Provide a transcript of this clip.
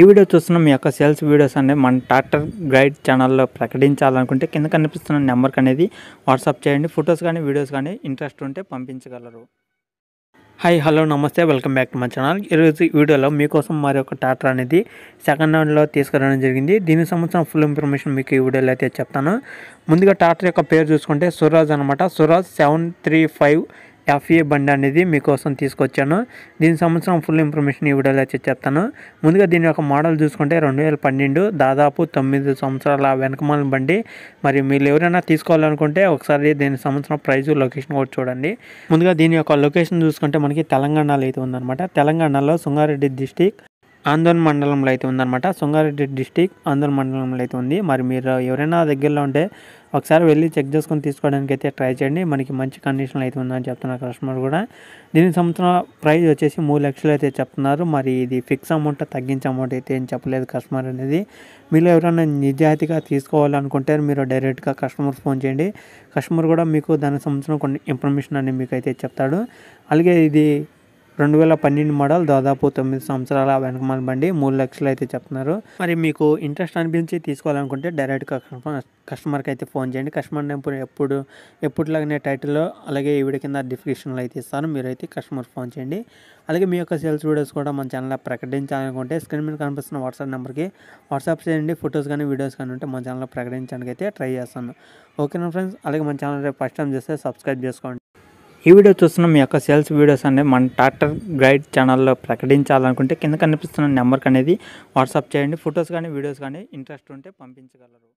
ఈ వీడియో చూస్తున్న మీ యొక్క సేల్స్ వీడియోస్ అనేవి మన ట్రాక్టర్ గైడ్ ఛానల్లో ప్రకటించాలనుకుంటే కింద కనిపిస్తున్న నెంబర్కి అనేది వాట్సాప్ చేయండి ఫొటోస్ కానీ వీడియోస్ కానీ ఇంట్రెస్ట్ ఉంటే పంపించగలరు hi hello namaste welcome back to my channel ఈరోజు వీడియోలో మీకోసం మరి ఒక టాటర్ అనేది సెకండ్ హ్యాండ్లో తీసుకురావడం జరిగింది దీనికి సంబంధించిన ఫుల్ ఇన్ఫర్మేషన్ మీకు ఈ వీడియోలో అయితే చెప్తాను ముందుగా టాటర్ యొక్క పేరు చూసుకుంటే సురాజ్ అనమాట Suraj seven three five FA బండి అనేది మీకోసం తీసుకొచ్చాను దీని సంవత్సరం ఫుల్ ఇన్ఫర్మేషన్ ఈ చెప్తాను ముందుగా దీని యొక్క మోడల్ చూసుకుంటే రెండు వేల పన్నెండు దాదాపు తొమ్మిది సంవత్సరాల వెనకమాల బండి మరి మీరు ఎవరైనా తీసుకోవాలనుకుంటే ఒకసారి దీని సంవత్సరం ప్రైజు లొకేషన్ కూడా చూడండి ముందుగా దీని యొక్క లొకేషన్ చూసుకుంటే మనకి తెలంగాణలో అయితే ఉందన్నమాట తెలంగాణలో సుంగారెడ్డి డిస్టిక్ ఆందోళన మండలంలో అయితే ఉందన్నమాట సుంగారెడ్డి డిస్టిక్ ఆందోళన మండలంలో అయితే ఉంది మరి మీరు ఎవరైనా దగ్గరలో ఉంటే ఒకసారి వెళ్ళి చెక్ చేసుకొని తీసుకోవడానికి అయితే ట్రై చేయండి మనకి మంచి కండిషన్లో అయితే ఉందని చెప్తున్నారు కస్టమర్ కూడా దీని సంవత్సరం ప్రైస్ వచ్చేసి మూడు లక్షలు అయితే చెప్తున్నారు మరి ఇది ఫిక్స్ అమౌంట్ తగ్గించే అమౌంట్ అయితే ఏం చెప్పలేదు కస్టమర్ అనేది మీరు ఎవరైనా నిజాయితీగా తీసుకోవాలనుకుంటే మీరు డైరెక్ట్గా కస్టమర్ ఫోన్ చేయండి కస్టమర్ కూడా మీకు దానికి సంబంధించిన కొన్ని ఇన్ఫర్మేషన్ అనేది మీకు అయితే చెప్తాడు అలాగే ఇది రెండు వేల పన్నెండు మోడల్ దాదాపు తొమ్మిది సంవత్సరాల వెనకమాల బండి మూడు లక్షలు అయితే చెప్తున్నారు మరి మీకు ఇంట్రెస్ట్ అనిపించి తీసుకోవాలనుకుంటే డైరెక్ట్గా కస్టమర్కి అయితే ఫోన్ చేయండి కస్టమర్ నెంబర్ ఎప్పుడు ఎప్పుడులాగనే టైటిల్లో అలాగే ఈ వీడియో కింద డిస్క్రిప్షన్లో అయితే ఇస్తాను మీరైతే కస్టమర్ ఫోన్ చేయండి అలాగే మీ యొక్క సేల్స్ వీడియోస్ కూడా మన ఛానల్లో ప్రకటించాలనుకుంటే స్క్రీన్ మీద కనిపిస్తున్న వాట్సాప్ నెంబర్కి వాట్సాప్ చేయండి ఫొటోస్ కానీ వీడియోస్ కానీ ఉంటే మన ఛానల్లో ప్రకటించడానికి అయితే ట్రై చేస్తాను ఓకేనా ఫ్రెండ్స్ అలాగే మన ఛానల్ ఫస్ట్ టైం చేస్తే సబ్స్క్రైబ్ చేసుకోండి ఈ వీడియో చూస్తున్న మీ యొక్క సేల్స్ వీడియోస్ అనేది మన ట్రాక్టర్ గైడ్ ఛానల్లో ప్రకటించాలనుకుంటే కింద కనిపిస్తున్న నెంబర్కి అనేది వాట్సాప్ చేయండి ఫొటోస్ కానీ వీడియోస్ కానీ ఇంట్రెస్ట్ ఉంటే పంపించగలరు